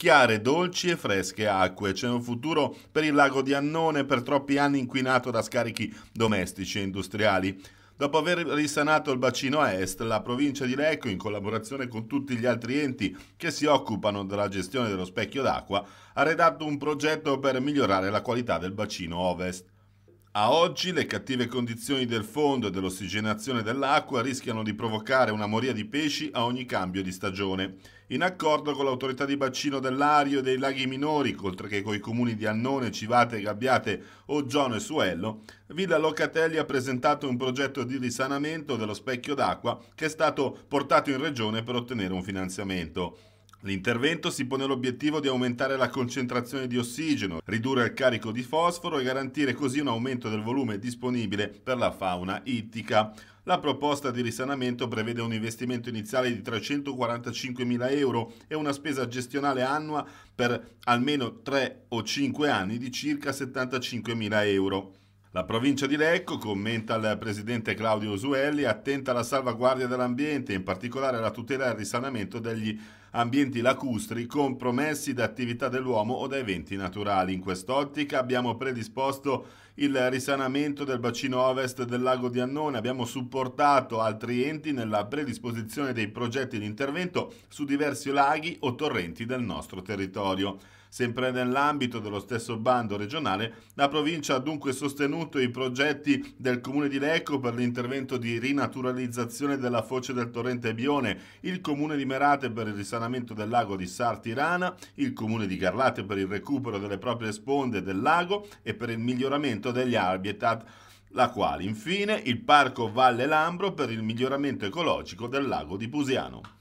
chiare, dolci e fresche acque. C'è un futuro per il lago di Annone per troppi anni inquinato da scarichi domestici e industriali. Dopo aver risanato il bacino a est, la provincia di Lecco, in collaborazione con tutti gli altri enti che si occupano della gestione dello specchio d'acqua, ha redatto un progetto per migliorare la qualità del bacino ovest. A oggi le cattive condizioni del fondo e dell'ossigenazione dell'acqua rischiano di provocare una moria di pesci a ogni cambio di stagione. In accordo con l'autorità di bacino dell'Ario e dei laghi minori, oltre che con i comuni di Annone, Civate, Gabbiate, Oggiono e Suello, Villa Locatelli ha presentato un progetto di risanamento dello specchio d'acqua che è stato portato in regione per ottenere un finanziamento. L'intervento si pone l'obiettivo di aumentare la concentrazione di ossigeno, ridurre il carico di fosforo e garantire così un aumento del volume disponibile per la fauna ittica. La proposta di risanamento prevede un investimento iniziale di 345.000 euro e una spesa gestionale annua per almeno 3 o 5 anni di circa 75.000 euro. La provincia di Lecco, commenta il presidente Claudio Usuelli, attenta alla salvaguardia dell'ambiente, in particolare alla tutela e al risanamento degli ambienti lacustri compromessi da attività dell'uomo o da eventi naturali. In quest'ottica abbiamo predisposto il risanamento del bacino ovest del lago di Annone, abbiamo supportato altri enti nella predisposizione dei progetti di intervento su diversi laghi o torrenti del nostro territorio. Sempre nell'ambito dello stesso bando regionale, la provincia ha dunque sostenuto i progetti del comune di Lecco per l'intervento di rinaturalizzazione della foce del torrente Bione, il comune di Merate per il risanamento risanamento del lago di Sartirana, il comune di Carlate per il recupero delle proprie sponde del lago e per il miglioramento degli habitat la quale infine il Parco Valle Lambro per il miglioramento ecologico del lago di Pusiano.